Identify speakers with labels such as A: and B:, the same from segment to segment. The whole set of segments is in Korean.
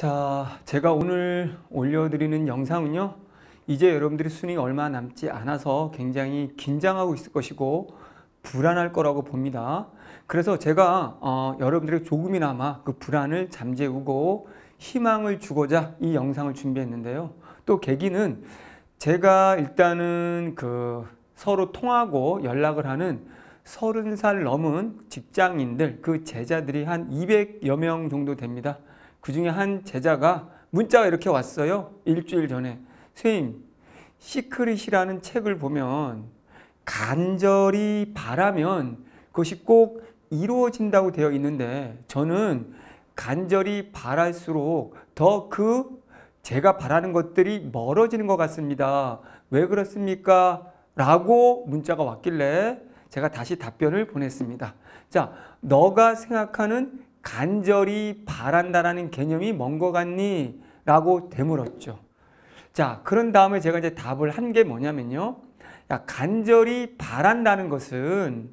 A: 자, 제가 오늘 올려드리는 영상은요. 이제 여러분들이 수능이 얼마 남지 않아서 굉장히 긴장하고 있을 것이고 불안할 거라고 봅니다. 그래서 제가 어, 여러분들에게 조금이나마 그 불안을 잠재우고 희망을 주고자 이 영상을 준비했는데요. 또 계기는 제가 일단은 그 서로 통하고 연락을 하는 서른 살 넘은 직장인들, 그 제자들이 한 200여 명 정도 됩니다. 그 중에 한 제자가 문자가 이렇게 왔어요. 일주일 전에. 스님, 시크릿이라는 책을 보면 간절히 바라면 그것이 꼭 이루어진다고 되어 있는데 저는 간절히 바랄수록 더 그 제가 바라는 것들이 멀어지는 것 같습니다. 왜 그렇습니까? 라고 문자가 왔길래 제가 다시 답변을 보냈습니다. 자, 너가 생각하는 간절히 바란다라는 개념이 뭔것 같니? 라고 되물었죠. 자, 그런 다음에 제가 이제 답을 한 게 뭐냐면요. 야, 간절히 바란다는 것은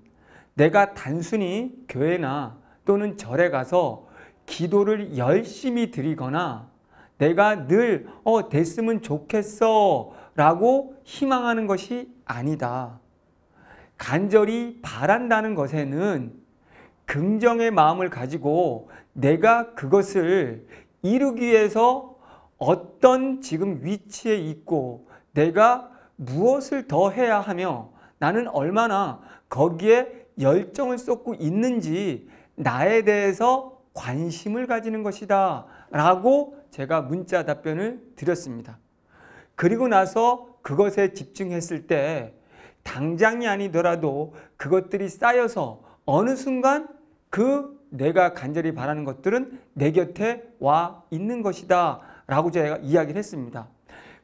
A: 내가 단순히 교회나 또는 절에 가서 기도를 열심히 드리거나 내가 늘, 어, 됐으면 좋겠어 라고 희망하는 것이 아니다. 간절히 바란다는 것에는 긍정의 마음을 가지고 내가 그것을 이루기 위해서 어떤 지금 위치에 있고 내가 무엇을 더 해야 하며 나는 얼마나 거기에 열정을 쏟고 있는지 나에 대해서 관심을 가지는 것이다 라고 제가 문자 답변을 드렸습니다. 그리고 나서 그것에 집중했을 때 당장이 아니더라도 그것들이 쌓여서 어느 순간 그 내가 간절히 바라는 것들은 내 곁에 와 있는 것이다 라고 제가 이야기를 했습니다.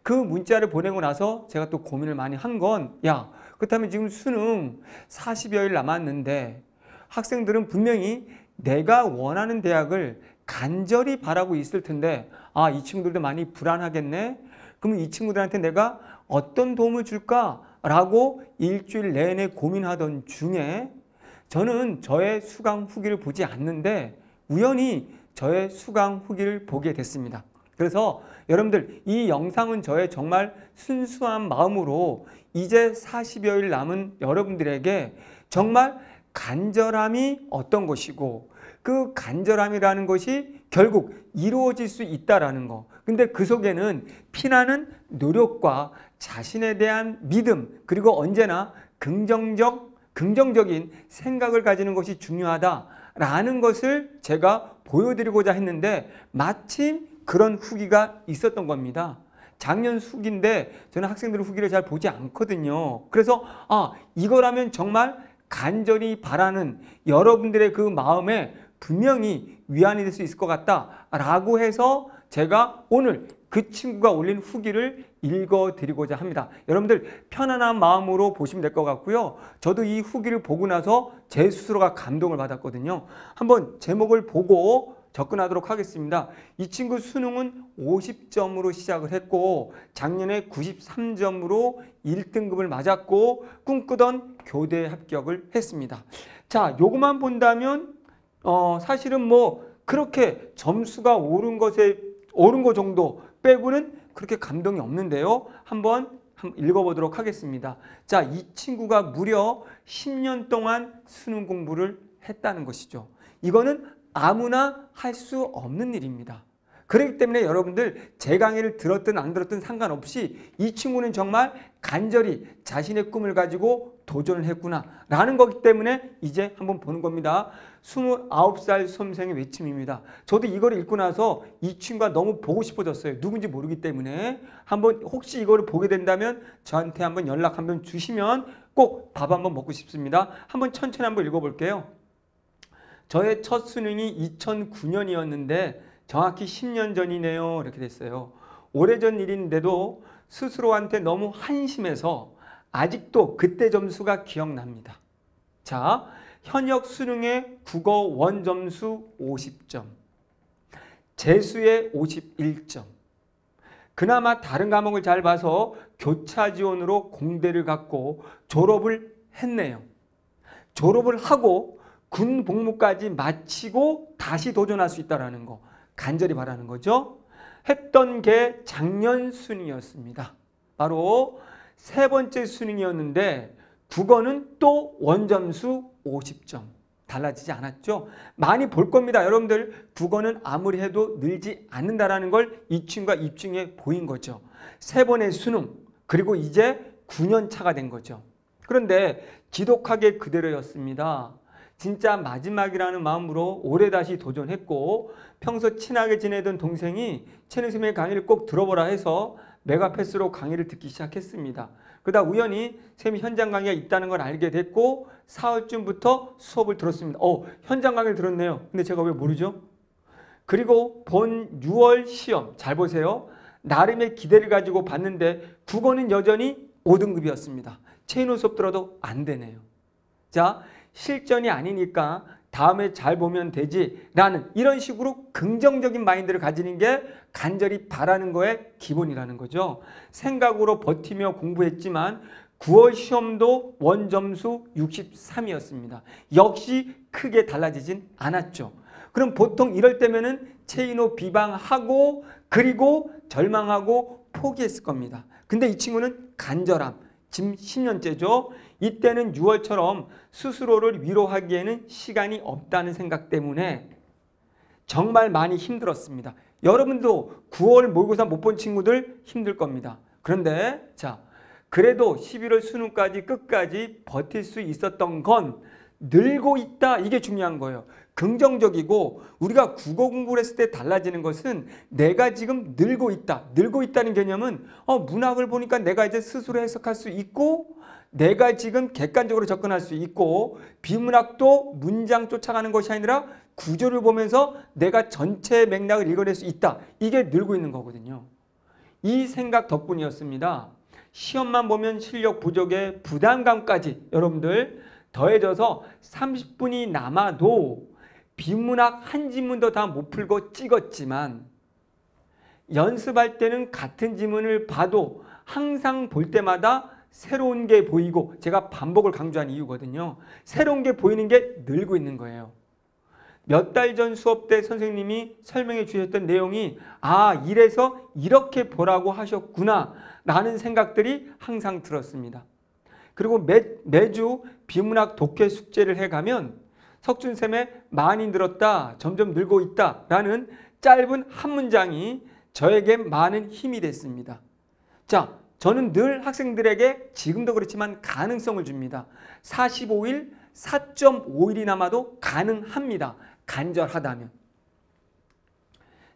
A: 그 문자를 보내고 나서 제가 또 고민을 많이 한 건 야, 그렇다면 지금 수능 40여일 남았는데 학생들은 분명히 내가 원하는 대학을 간절히 바라고 있을 텐데 아, 이 친구들도 많이 불안하겠네. 그러이 친구들한테 내가 어떤 도움을 줄까라고 일주일 내내 고민하던 중에 저는 저의 수강 후기를 보지 않는데 우연히 저의 수강 후기를 보게 됐습니다. 그래서 여러분들 이 영상은 저의 정말 순수한 마음으로 이제 40여일 남은 여러분들에게 정말 간절함이 어떤 것이고 그 간절함이라는 것이 결국 이루어질 수 있다라는 거. 근데 그 속에는 피나는 노력과 자신에 대한 믿음 그리고 언제나 긍정적 긍정적인 생각을 가지는 것이 중요하다라는 것을 제가 보여드리고자 했는데 마침 그런 후기가 있었던 겁니다. 작년 후기인데 저는 학생들 의 후기를 잘 보지 않거든요. 그래서 아 이거라면 정말 간절히 바라는 여러분들의 그 마음에 분명히 위안이 될 수 있을 것 같다라고 해서 제가 오늘 그 친구가 올린 후기를 읽어드리고자 합니다. 여러분들 편안한 마음으로 보시면 될 것 같고요. 저도 이 후기를 보고 나서 제 스스로가 감동을 받았거든요. 한번 제목을 보고 접근하도록 하겠습니다. 이 친구 수능은 50점으로 시작을 했고 작년에 93점으로 1등급을 맞았고 꿈꾸던 교대 합격을 했습니다. 자, 요것만 본다면 어, 사실은 뭐 그렇게 점수가 오른 것에 오른 것 정도 빼고는 그렇게 감동이 없는데요. 한번 읽어보도록 하겠습니다. 자, 이 친구가 무려 10년 동안 수능 공부를 했다는 것이죠. 이거는 아무나 할 수 없는 일입니다. 그렇기 때문에 여러분들 제 강의를 들었든 안 들었든 상관없이 이 친구는 정말 간절히 자신의 꿈을 가지고 도전을 했구나라는 거기 때문에 이제 한번 보는 겁니다. 29살 섬생의 외침입니다. 저도 이걸 읽고 나서 이 친구가 너무 보고 싶어졌어요. 누군지 모르기 때문에 한번 혹시 이거를 보게 된다면 저한테 한번 연락 한번 주시면 꼭 밥 한번 먹고 싶습니다. 한번 천천히 한번 읽어볼게요. 저의 첫 수능이 2009년이었는데 정확히 10년 전이네요. 이렇게 됐어요. 오래전 일인데도 스스로한테 너무 한심해서 아직도 그때 점수가 기억납니다. 자, 현역 수능의 국어 원 점수 50점, 재수의 51점, 그나마 다른 과목을 잘 봐서 교차 지원으로 공대를 갔고 졸업을 했네요. 졸업을 하고 군 복무까지 마치고 다시 도전할 수 있다는 거 간절히 바라는 거죠. 했던 게 작년 수능이었습니다. 바로 세 번째 수능이었는데 국어는 또 원점수 50점. 달라지지 않았죠. 많이 볼 겁니다. 여러분들 국어는 아무리 해도 늘지 않는다라는 걸 2층과 2층에 보인 거죠. 세 번의 수능 그리고 이제 9년 차가 된 거죠. 그런데 지독하게 그대로였습니다. 진짜 마지막이라는 마음으로 오래 다시 도전했고 평소 친하게 지내던 동생이 최능수님의 강의를 꼭 들어보라 해서 메가패스로 강의를 듣기 시작했습니다. 그러다 우연히 쌤이 현장 강의가 있다는 걸 알게 됐고 4월쯤부터 수업을 들었습니다. 어, 현장 강의를 들었네요. 근데 제가 왜 모르죠? 그리고 본 6월 시험 잘 보세요. 나름의 기대를 가지고 봤는데 국어는 여전히 5등급이었습니다. 체인호 수업 들어도 안 되네요. 자, 실전이 아니니까 다음에 잘 보면 되지 라는 이런 식으로 긍정적인 마인드를 가지는 게 간절히 바라는 거에 기본이라는 거죠. 생각으로 버티며 공부했지만 9월 시험도 원점수 63이었습니다. 역시 크게 달라지진 않았죠. 그럼 보통 이럴 때면은 체인호 비방하고 그리고 절망하고 포기했을 겁니다. 근데 이 친구는 간절함, 지금 10년째죠. 이때는 6월처럼 스스로를 위로하기에는 시간이 없다는 생각 때문에 정말 많이 힘들었습니다. 여러분도 9월 모의고사 못 본 친구들 힘들 겁니다. 그런데 자 그래도 11월 수능까지 끝까지 버틸 수 있었던 건 늘고 있다 이게 중요한 거예요. 긍정적이고 우리가 국어 공부를 했을 때 달라지는 것은 내가 지금 늘고 있다. 늘고 있다는 개념은 어, 문학을 보니까 내가 이제 스스로 해석할 수 있고 내가 네 지금 객관적으로 접근할 수 있고 비문학도 문장 쫓아가는 것이 아니라 구조를 보면서 내가 전체 맥락을 읽어낼 수 있다. 이게 늘고 있는 거거든요. 이 생각 덕분이었습니다. 시험만 보면 실력 부족에 부담감까지 여러분들 더해져서 30분이 남아도 비문학 한 지문도 다 못 풀고 찍었지만 연습할 때는 같은 지문을 봐도 항상 볼 때마다 새로운 게 보이고 제가 반복을 강조한 이유거든요. 새로운 게 보이는 게 늘고 있는 거예요. 몇 달 전 수업 때 선생님이 설명해 주셨던 내용이 아 이래서 이렇게 보라고 하셨구나 라는 생각들이 항상 들었습니다. 그리고 매, 매주 비문학 독해 숙제를 해가면 석준쌤의 많이 늘었다, 점점 늘고 있다 라는 짧은 한 문장이 저에게 많은 힘이 됐습니다. 자, 저는 늘 학생들에게 지금도 그렇지만 가능성을 줍니다. 45일, 4.5일이 남아도 가능합니다. 간절하다면.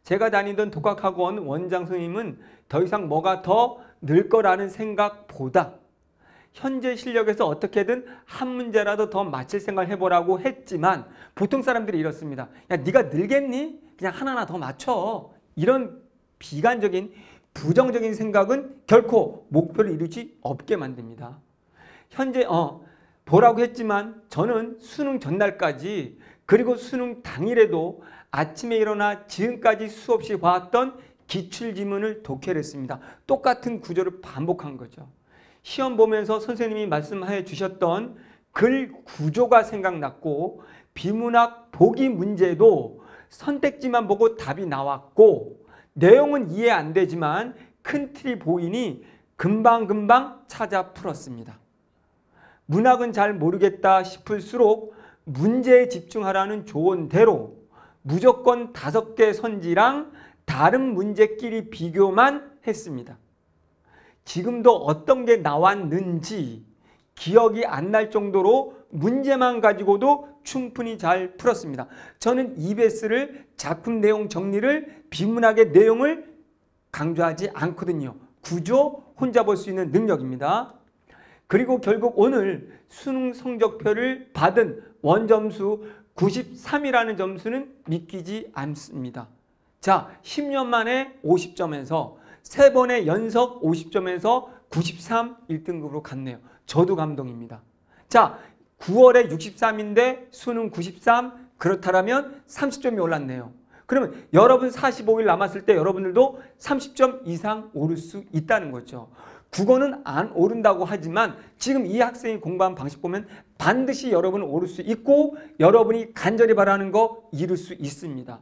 A: 제가 다니던 독학학원 원장 선생님은 더 이상 뭐가 더 늘 거라는 생각보다 현재 실력에서 어떻게든 한 문제라도 더 맞힐 생각을 해보라고 했지만 보통 사람들이 이렇습니다. 야 네가 늘겠니? 그냥 하나하나 더 맞춰. 이런 비관적인 부정적인 생각은 결코 목표를 이루지 없게 만듭니다. 현재 어, 보라고 했지만 저는 수능 전날까지 그리고 수능 당일에도 아침에 일어나 지금까지 수없이 봐던 기출지문을 독해했습니다. 똑같은 구조를 반복한 거죠. 시험 보면서 선생님이 말씀해 주셨던 글 구조가 생각났고 비문학 보기 문제도 선택지만 보고 답이 나왔고 내용은 이해 안 되지만 큰 틀이 보이니 금방금방 찾아 풀었습니다. 문학은 잘 모르겠다 싶을수록 문제에 집중하라는 조언대로 무조건 다섯 개 선지랑 다른 문제끼리 비교만 했습니다. 지금도 어떤 게 나왔는지 기억이 안 날 정도로 문제만 가지고도 충분히 잘 풀었습니다. 저는 EBS를 작품 내용 정리를 비문하게 내용을 강조하지 않거든요. 구조 혼자 볼 수 있는 능력입니다. 그리고 결국 오늘 수능 성적표를 받은 원점수 93이라는 점수는 믿기지 않습니다. 자, 10년 만에 50점에서 세번의 연속 50점에서 93 1등급으로 갔네요. 저도 감동입니다. 자, 9월에 63인데 수능 93 그렇다라면 30점이 올랐네요. 그러면 여러분 45일 남았을 때 여러분들도 30점 이상 오를 수 있다는 거죠. 국어는 안 오른다고 하지만 지금 이 학생이 공부한 방식 보면 반드시 여러분은 오를 수 있고 여러분이 간절히 바라는 거 이룰 수 있습니다.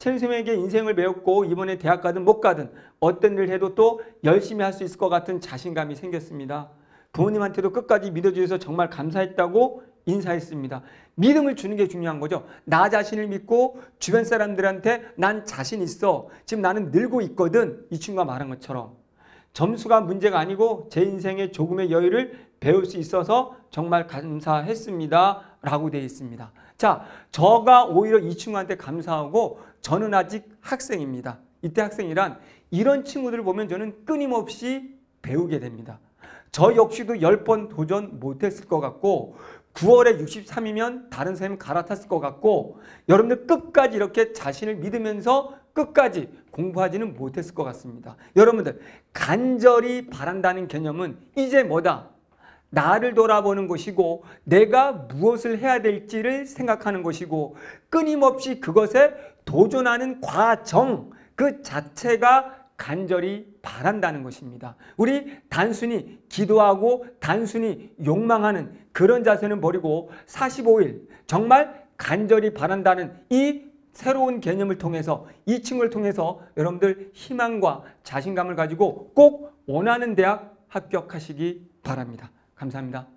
A: 선생님에게 인생을 배웠고 이번에 대학 가든 못 가든 어떤 일을 해도 또 열심히 할 수 있을 것 같은 자신감이 생겼습니다. 부모님한테도 끝까지 믿어주셔서 정말 감사했다고 인사했습니다. 믿음을 주는 게 중요한 거죠. 나 자신을 믿고 주변 사람들한테 난 자신 있어. 지금 나는 늘고 있거든. 이 친구가 말한 것처럼. 점수가 문제가 아니고 제 인생의 조금의 여유를 배울 수 있어서 정말 감사했습니다. 라고 되어 있습니다. 자, 저가 오히려 이 친구한테 감사하고 저는 아직 학생입니다. 이때 학생이란 이런 친구들을 보면 저는 끊임없이 배우게 됩니다. 저 역시도 10번 도전 못했을 것 같고 9월에 63이면 다른 셈 갈아탔을 것 같고 여러분들 끝까지 이렇게 자신을 믿으면서 끝까지 공부하지는 못했을 것 같습니다. 여러분들 간절히 바란다는 개념은 이제 뭐다? 나를 돌아보는 것이고 내가 무엇을 해야 될지를 생각하는 것이고 끊임없이 그것에 도전하는 과정 그 자체가 간절히 바란다는 것입니다. 우리 단순히 기도하고 단순히 욕망하는 그런 자세는 버리고 45일 정말 간절히 바란다는 이 새로운 개념을 통해서 이 층을 통해서 여러분들 희망과 자신감을 가지고 꼭 원하는 대학 합격하시기 바랍니다. 감사합니다.